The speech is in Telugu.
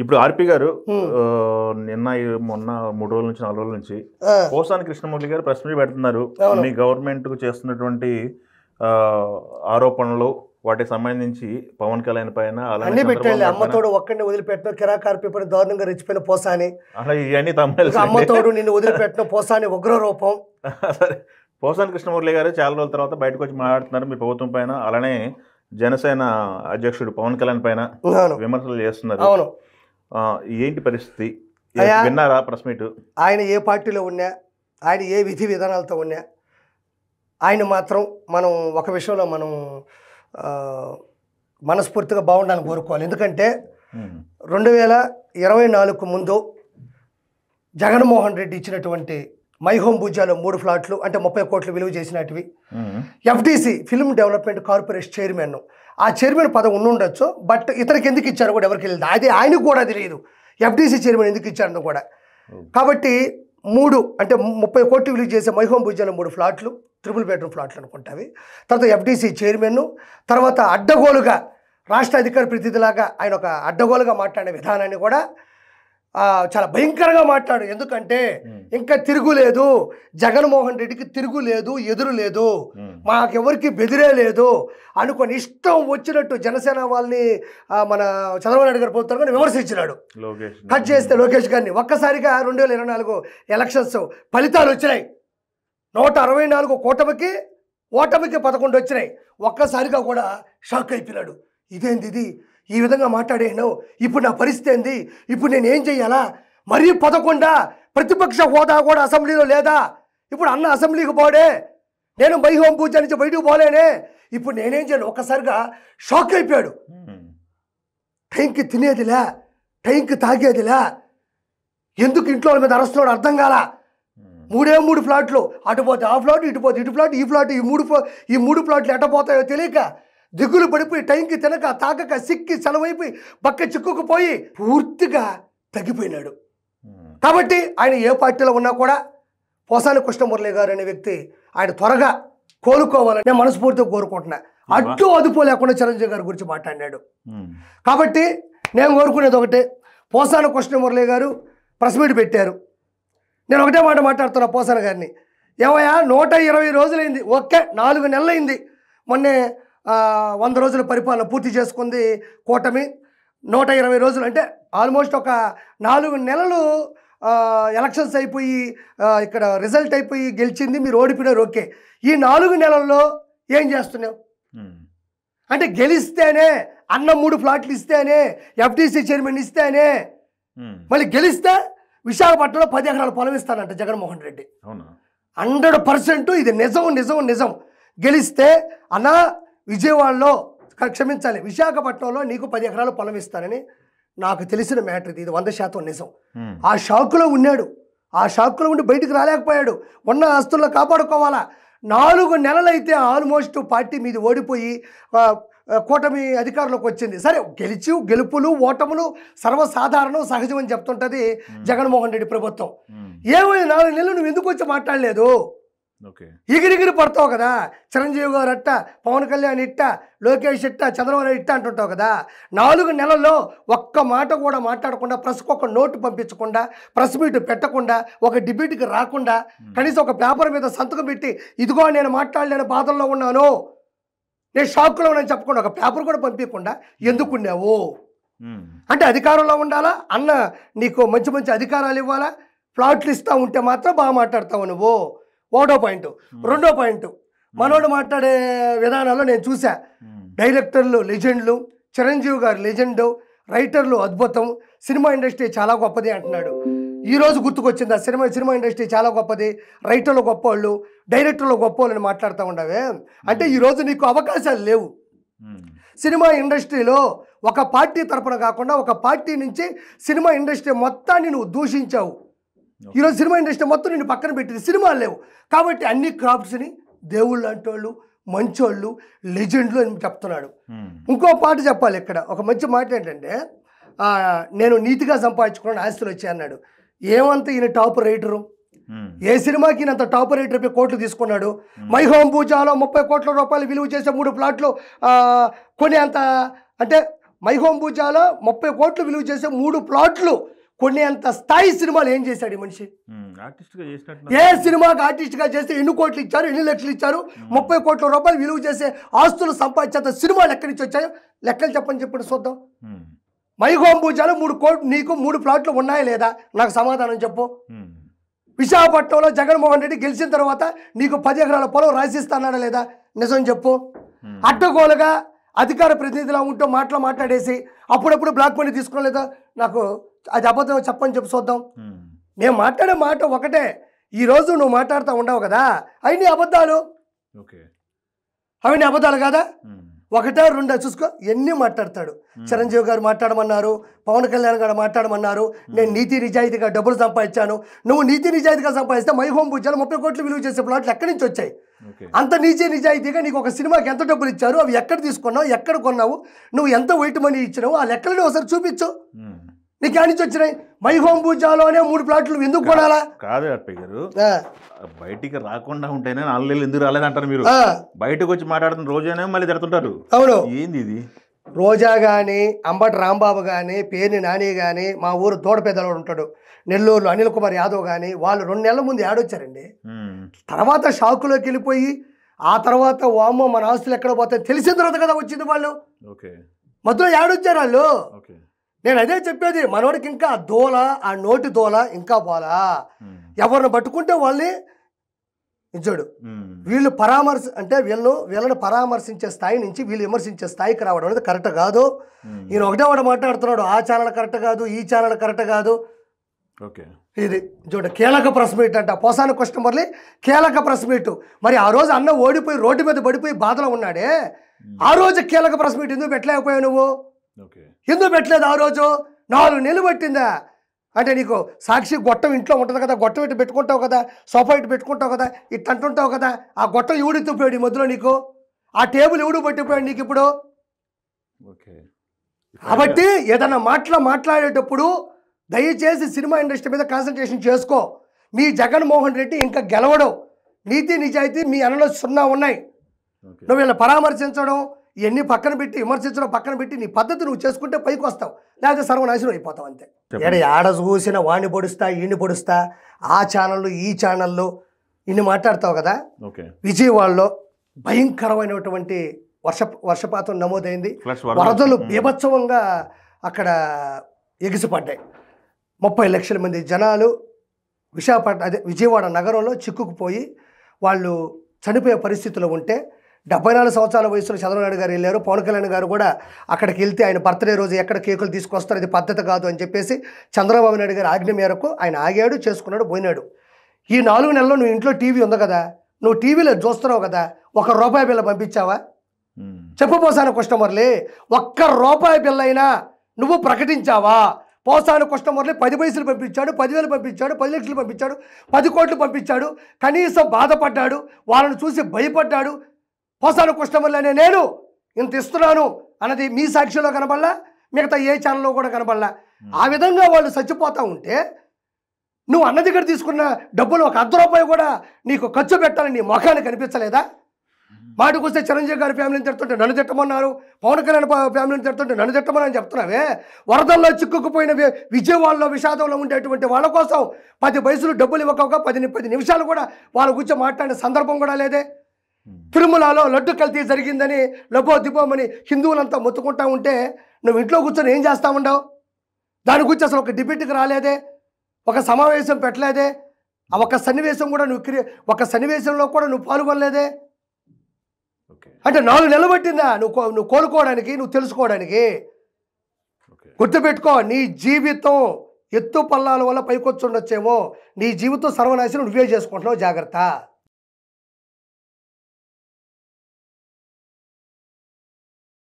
ఇప్పుడు ఆర్పి గారు నిన్న మొన్న మూడు రోజుల నుంచి నాలుగు రోజుల నుంచి పోసాని కృష్ణమూర్తి గారు ప్రశ్న పెడుతున్నారు మీ గవర్నమెంట్ కు చేస్తున్నటువంటి ఆరోపణలు వాటికి సంబంధించి పవన్ కళ్యాణ్ పైన అన్ని పెట్టండి అమ్మతోడు ఒక్కడిని వదిలిపెట్టడం కిరాకార్ పేపర్ దారుణంగా రెచ్చిపోయిన పోసాని ఇవన్నీ అమ్మతోడు నిన్ను వదిలిపెట్టిన పోసాని రూపం పోసాని కృష్ణమూర్తి గారు చాలా రోజుల తర్వాత బయటకు వచ్చి మాట్లాడుతున్నారు మీ ప్రభుత్వం పైన అలానే జనసేన అధ్యక్షుడు పవన్ కళ్యాణ్ పైన విమర్శలు చేస్తున్నారు అవును ఏంటి పరిస్థితి విన్నారా ప్రెస్ మీట్ ఆయన ఏ పార్టీలో ఉన్నా ఆయన ఏ విధి విధానాలతో ఉన్నా ఆయన మాత్రం మనం ఒక విషయంలో మనం మనస్ఫూర్తిగా బాగుండాలని కోరుకోవాలి ఎందుకంటే రెండు వేల ఇరవై నాలుగు ముందు జగన్మోహన్ రెడ్డి ఇచ్చినటువంటి మై హోమ్ భుజాలో మూడు ఫ్లాట్లు అంటే ముప్పై కోట్లు విలువ చేసినటివి FDC film development corporation chairman ఆ చైర్మన్ పదం ఉండుండొచ్చు బట్ ఇతనికి ఎందుకు ఇచ్చారు కూడా ఎవరికి తెలియదు అదే ఆయనకు కూడా తెలియదు ఎఫ్డీసీ చైర్మన్ ఎందుకు ఇచ్చారని కూడా కాబట్టి మూడు అంటే ముప్పై కోట్లు విలువ చేసే మైహోమ్ భుజాల మూడు ఫ్లాట్లు త్రిపుల్ బెడ్రూమ్ ఫ్లాట్లు అనుకుంటావి తర్వాత ఎఫ్డీసీ చైర్మన్ తర్వాత అడ్డగోలుగా రాష్ట్ర అధికార ప్రతినిధిలాగా ఆయన ఒక అడ్డగోలుగా మాట్లాడే విధానాన్ని కూడా చాలా భయంకరంగా మాట్లాడు ఎందుకంటే ఇంకా తిరుగులేదు జగన్మోహన్ రెడ్డికి తిరుగులేదు ఎదురు లేదు మాకెవరికి బెదిరే లేదు అనుకొని ఇష్టం వచ్చినట్టు జనసేన వాళ్ళని మన చంద్రబాబు నాయుడు గారు పోతారు కానీ విమర్శించినాడు కట్ చేస్తే లోకేష్ గారిని ఒక్కసారిగా రెండు వేల ఇరవై నాలుగు ఎలక్షన్స్ ఫలితాలు వచ్చినాయి నూట అరవై నాలుగు కూటమికి ఓటమికి పదకొండు వచ్చినాయి ఒక్కసారిగా కూడా షాక్ అయిపోయినాడు ఇదేంది ఇది ఈ విధంగా మాట్లాడాను ఇప్పుడు నా పరిస్థితి ఏంది ఇప్పుడు నేను ఏం చెయ్యాలా మరీ పదకొండా ప్రతిపక్ష హోదా కూడా అసెంబ్లీలో లేదా ఇప్పుడు అన్న అసెంబ్లీకి పోడే నేను బై హోం పూజ నుంచి బయటకు పోలేనే ఇప్పుడు నేనేం చేయను ఒక్కసారిగా షాక్ అయిపోయాడు టైంకి తినేదిలే టైంకి తాగేదిలే ఎందుకు ఇంట్లో మీద అరస్తున్నాడు అర్థం కాలా మూడే మూడు ఫ్లాట్లు అటు పోతే ఆ ఫ్లాట్ ఇటు పోతే ఇటు ఫ్లాట్ ఈ ఫ్లాట్ ఈ మూడు ఈ మూడు ఫ్లాట్లు ఎట పోతాయో తెలియక దిగులు పడిపోయి టైంకి తినక తాకక సిక్కి సెలవైపోయి పక్క చిక్కుకుపోయి పూర్తిగా తగ్గిపోయినాడు కాబట్టి ఆయన ఏ పార్టీలో ఉన్నా కూడా పోసాని కృష్ణమురళి గారు అనే వ్యక్తి ఆయన త్వరగా కోలుకోవాలని నేను మనస్ఫూర్తిగా కోరుకుంటున్నా అడ్డు అదుపు లేకుండా చిరంజీవి గారి గురించి మాట్లాడినాడు కాబట్టి నేను కోరుకునేది ఒకటే పోసాన కృష్ణమురళి గారు ప్రెస్ మీట్ పెట్టారు నేను ఒకటే మాట మాట్లాడుతున్నా పోసాన గారిని ఏమయ్యా నూట ఇరవై రోజులైంది ఒకే నాలుగు నెలలైంది మొన్నే వంద రోజుల పరిపాలన పూర్తి చేసుకుంది కూటమి నూట ఇరవై రోజులు అంటే ఆల్మోస్ట్ ఒక నాలుగు నెలలు ఎలక్షన్స్ అయిపోయి ఇక్కడ రిజల్ట్ అయిపోయి గెలిచింది మీరు ఓడిపోయినారు ఓకే ఈ నాలుగు నెలల్లో ఏం చేస్తున్నావు అంటే గెలిస్తేనే అన్న మూడు ఫ్లాట్లు ఇస్తేనే ఎఫ్డీసీ చైర్మన్ ఇస్తేనే మళ్ళీ గెలిస్తే విశాఖపట్నంలో పది ఎకరాలు పొలం ఇస్తానంట జగన్మోహన్ రెడ్డి హండ్రెడ్ పర్సెంట్ ఇది నిజం నిజం నిజం గెలిస్తే అన్న విజయవాడలో క్షమించాలి విశాఖపట్నంలో నీకు పది ఎకరాలు పొలం ఇస్తానని నాకు తెలిసిన మ్యాటర్ ఇది వంద శాతం నిజం ఆ షాకులో ఉన్నాడు ఆ షాకులో ఉండి బయటికి రాలేకపోయాడు ఉన్న ఆస్తుల్లో కాపాడుకోవాలా నాలుగు నెలలైతే ఆల్మోస్ట్ పార్టీ మీద ఓడిపోయి కూటమి అధికారంలోకి వచ్చింది సరే గెలిచి గెలుపులు ఓటములు సర్వసాధారణం సహజం అని చెప్తుంటుంది జగన్మోహన్ రెడ్డి ప్రభుత్వం ఏమైంది నాలుగు నెలలు నువ్వు ఎందుకు వచ్చి మాట్లాడలేదు ఎగిరిగిరి పడతావు కదా చిరంజీవి గారు అట్ట పవన్ కళ్యాణ్ ఇట్ట లోకేష్ ఇట్ట చంద్రబాబు ఇట్ట అంటుంటావు కదా నాలుగు నెలల్లో ఒక్క మాట కూడా మాట్లాడకుండా ప్రెస్కు ఒక నోటు పంపించకుండా ప్రెస్ మీట్ పెట్టకుండా ఒక డిబేట్కి రాకుండా కనీసం ఒక పేపర్ మీద సంతకం పెట్టి ఇదిగో నేను మాట్లాడలేని బాధల్లో ఉన్నాను నేను షాక్లో ఉన్నాను చెప్పకుండా ఒక పేపర్ కూడా పంపించకుండా ఎందుకున్నావు అంటే అధికారంలో ఉండాలా అన్న నీకు మంచి మంచి అధికారాలు ఇవ్వాలా ప్లాట్లు ఇస్తూ ఉంటే మాత్రం బాగా మాట్లాడతావు నువ్వు ఒకటో పాయింట్ రెండో పాయింట్ మనోడు మాట్లాడే విధానాల్లో నేను చూసా డైరెక్టర్లు లెజెండ్లు చిరంజీవి గారు లెజెండ్ రైటర్లు అద్భుతం సినిమా ఇండస్ట్రీ చాలా గొప్పది అంటున్నాడు ఈ రోజు గుర్తుకొచ్చింది ఆ సినిమా సినిమా ఇండస్ట్రీ చాలా గొప్పది రైటర్లు గొప్పవాళ్ళు డైరెక్టర్లు వాళ్ళని మాట్లాడుతూ ఉండవే అంటే ఈరోజు నీకు అవకాశాలు లేవు సినిమా ఇండస్ట్రీలో ఒక పార్టీ తరపున కాకుండా ఒక పార్టీ నుంచి సినిమా ఇండస్ట్రీ మొత్తాన్ని నువ్వు దూషించావు ఈరోజు సినిమా ఇండస్ట్రీ మొత్తం నేను పక్కన పెట్టింది సినిమాలు లేవు కాబట్టి అన్ని క్రాఫ్ట్స్ని దేవుళ్ళు లాంటి వాళ్ళు మంచోళ్ళు లెజెండ్లు అని చెప్తున్నాడు hmm. ఇంకో పాట చెప్పాలి ఇక్కడ ఒక మంచి మాట ఏంటంటే నేను నీతిగా సంపాదించుకున్నాను ఆస్తులు వచ్చాయన్నాడు ఏమంత ఈయన టాప్ రైటరు hmm. ఏ సినిమాకి ఈయన అంత టాప్ రైటర్ కోట్లు తీసుకున్నాడు hmm. మై హోమ్ పూజాలో ముప్పై కోట్ల రూపాయలు విలువ చేసే మూడు ప్లాట్లు కొనే అంత అంటే మై హోమ్ పూజాలో ముప్పై కోట్లు విలువ చేసే మూడు ప్లాట్లు కొన్ని అంత స్థాయి సినిమాలు ఏం చేశాడు మనిషి ఏ సినిమాకి ఆర్టిస్ట్ గా చేస్తే ఎన్ని కోట్లు ఇచ్చారు ఎన్ని లక్షలు ఇచ్చారు ముప్పై కోట్ల రూపాయలు విలువ చేసే ఆస్తులు సంపాదించేంత సినిమాలు ఎక్కడి నుంచి వచ్చాయో లెక్కలు చెప్పని చెప్పండి చూద్దాం మైగోంబూజాలో మూడు కోట్లు నీకు మూడు ప్లాట్లు ఉన్నాయా లేదా నాకు సమాధానం చెప్పు విశాఖపట్నంలో జగన్మోహన్ రెడ్డి గెలిచిన తర్వాత నీకు పది ఎకరాల పొలం రాసిస్తానా లేదా నిజం చెప్పు అడ్డగోలుగా అధికార ప్రతినిధిలా ఉంటూ మాటలు మాట్లాడేసి అప్పుడప్పుడు బ్లాక్ మనీ తీసుకోలేదా నాకు అది అబద్ధం చెప్పని చెప్పి చూద్దాం మేము మాట్లాడే మాట ఒకటే ఈరోజు నువ్వు మాట్లాడుతూ ఉండవు కదా అవి నీ అబద్ధాలు అవి నీ అబద్ధాలు కదా ఒకటే రెండో చూసుకో ఎన్ని మాట్లాడతాడు చిరంజీవి గారు మాట్లాడమన్నారు పవన్ కళ్యాణ్ గారు మాట్లాడమన్నారు నేను నీతి నిజాయితీగా డబ్బులు సంపాదించాను నువ్వు నీతి నిజాయితీగా సంపాదిస్తే మై హోమ్ పూజలు ముప్పై కోట్లు విలువ చేసే ప్లాట్లు ఎక్కడి నుంచి వచ్చాయి అంత నీచి నిజాయితీగా నీకు ఒక సినిమాకి ఎంత డబ్బులు ఇచ్చారు అవి ఎక్కడ తీసుకున్నావు ఎక్కడ కొన్నావు నువ్వు ఎంత వెయిట్ మనీ ఇచ్చినావు ఆ లెక్కలను ఒకసారి చూపించు నీకు నుంచి వచ్చినాయి మైహోమ్ పూజాలోనే మూడు ప్లాట్లు ఎందుకు కొనాలా కాదు అర్పయ్య గారు బయటికి రాకుండా ఉంటేనే నాలుగు ఎందుకు రాలేదంటారు మీరు బయటకు వచ్చి మాట్లాడుతున్న రోజైనా మళ్ళీ తిడుతుంటారు అవును ఏంది ఇది రోజా కానీ అంబటి రాంబాబు కానీ పేర్ని నాని కానీ మా ఊరు దూడపేదలో ఉంటాడు నెల్లూరులో అనిల్ కుమార్ యాదవ్ గాని వాళ్ళు రెండు నెలల ముందు యాడొచ్చారండి తర్వాత షాకులోకి వెళ్ళిపోయి ఆ తర్వాత వామ్మ మన ఆస్తులు ఎక్కడ పోతాయి తెలిసిన తర్వాత కదా వచ్చింది వాళ్ళు మధ్యలో యాడొచ్చారు వాళ్ళు నేను అదే చెప్పేది మనోడికి ఇంకా ఆ దోల ఆ నోటి దోల ఇంకా పోలా ఎవరిని పట్టుకుంటే వాళ్ళని ఇచ్చాడు వీళ్ళు పరామర్శ అంటే వీళ్ళు వీళ్ళని పరామర్శించే స్థాయి నుంచి వీళ్ళు విమర్శించే స్థాయికి రావడం అనేది కరెక్ట్ కాదు ఈయన ఒకటే ఒకటి మాట్లాడుతున్నాడు ఆ ఛానల్ కరెక్ట్ కాదు ఈ ఛానల్ కరెక్ట్ కాదు ఓకే ఇది చూడండి కీలక ప్రశ్న మీట్ అంట క్వశ్చన్ మరి కీలక ప్రశ్న మీట్ మరి ఆ రోజు అన్న ఓడిపోయి రోడ్డు మీద పడిపోయి బాధలో ఉన్నాడే ఆ రోజు కీలక ప్రశ్న మీట్ ఎందుకు పెట్టలేకపోయావు నువ్వు ఎందుకు పెట్టలేదు ఆ రోజు నాలుగు నెలలు పట్టిందా అంటే నీకు సాక్షి గొట్టం ఇంట్లో ఉంటుంది కదా గొట్టం ఇటు పెట్టుకుంటావు కదా సోఫా ఇటు పెట్టుకుంటావు కదా ఇటు అంటుంటావు కదా ఆ గొట్టం ఎవడు ఎత్తిపోయాడు ఈ మధ్యలో నీకు ఆ టేబుల్ ఎవడు పట్టిపోయాడు నీకు ఇప్పుడు కాబట్టి ఏదైనా మాటలు మాట్లాడేటప్పుడు దయచేసి సినిమా ఇండస్ట్రీ మీద కాన్సన్ట్రేషన్ చేసుకో మీ జగన్మోహన్ రెడ్డి ఇంకా గెలవడం నీతి నిజాయితీ మీ అనలో సున్నా ఉన్నాయి నువ్వు ఇలా పరామర్శించడం ఇవన్నీ పక్కన పెట్టి విమర్శించడం పక్కన పెట్టి నీ పద్ధతి నువ్వు చేసుకుంటే పైకి వస్తావు లేకపోతే సర్వనాశనం అయిపోతావు అంతే ఏడ ఆడ చూసిన వాణ్ణి పొడుస్తా ఈ పొడుస్తా ఆ ఛానళ్ళు ఈ ఛానళ్ళు ఇన్ని మాట్లాడతావు కదా విజయవాడలో భయంకరమైనటువంటి వర్ష వర్షపాతం నమోదైంది వరదలు బీభత్సవంగా అక్కడ ఎగిసిపడ్డాయి ముప్పై లక్షల మంది జనాలు విశాఖపట్నం అదే విజయవాడ నగరంలో చిక్కుకుపోయి వాళ్ళు చనిపోయే పరిస్థితిలో ఉంటే డెబ్బై నాలుగు సంవత్సరాల వయసులో చంద్రబాబు గారు వెళ్ళారు పవన్ కళ్యాణ్ గారు కూడా అక్కడికి వెళ్తే ఆయన బర్త్డే రోజు ఎక్కడ కేకులు తీసుకొస్తారు ఇది పద్ధతి కాదు అని చెప్పేసి చంద్రబాబు నాయుడు గారి ఆజ్ఞ మేరకు ఆయన ఆగాడు చేసుకున్నాడు పోయినాడు ఈ నాలుగు నెలల్లో నువ్వు ఇంట్లో టీవీ ఉంది కదా నువ్వు టీవీలో చూస్తున్నావు కదా ఒక రూపాయి బిల్ల పంపించావా చెప్పు పోసాను కస్టమర్లే ఒక్క రూపాయి బిల్ల అయినా నువ్వు ప్రకటించావా పోసాను కస్టమర్లే పది పైసలు పంపించాడు పదివేలు పంపించాడు పది లక్షలు పంపించాడు పది కోట్లు పంపించాడు కనీసం బాధపడ్డాడు వాళ్ళని చూసి భయపడ్డాడు పోసాను కృష్ణమల్లి నేను ఇంత ఇస్తున్నాను అన్నది మీ సాక్షిలో కనబడలా మిగతా ఏ ఛానల్లో కూడా కనబడలా ఆ విధంగా వాళ్ళు చచ్చిపోతూ ఉంటే నువ్వు అన్న దగ్గర తీసుకున్న డబ్బులు ఒక అర్ధ రూపాయి కూడా నీకు ఖర్చు పెట్టాలని నీ ముఖాన్ని కనిపించలేదా మాటకొస్తే చిరంజీవి గారి ఫ్యామిలీని తిడుతుంటే నన్ను తిట్టమన్నారు పవన్ కళ్యాణ్ ఫ్యామిలీని తిడుతుంటే నన్ను తిట్టమని చెప్తున్నావే వరదల్లో చిక్కుకుపోయిన విజయవాడలో విషాదంలో ఉండేటువంటి వాళ్ళ కోసం పది వయసులు డబ్బులు ఇవ్వక పది పది నిమిషాలు కూడా వాళ్ళ గురించి మాట్లాడే సందర్భం కూడా లేదే తిరుమలలో లడ్డు కల్తీ జరిగిందని లబో దిబోమని హిందువులంతా మొత్తుకుంటా ఉంటే నువ్వు ఇంట్లో కూర్చొని ఏం చేస్తా ఉండవు దాని గురించి అసలు ఒక డిబేట్కి రాలేదే ఒక సమావేశం పెట్టలేదే ఆ ఒక సన్నివేశం కూడా నువ్వు క్రియే ఒక సన్నివేశంలో కూడా నువ్వు పాల్గొనలేదే అంటే నాలుగు నెలలు పట్టిందా నువ్వు నువ్వు కోలుకోవడానికి నువ్వు తెలుసుకోవడానికి గుర్తుపెట్టుకో నీ జీవితం ఎత్తు పల్లాల వల్ల పైకొచ్చుండొచ్చేమో నీ జీవితం సర్వనాశనం నువ్వే చేసుకుంటున్నావు జాగ్రత్త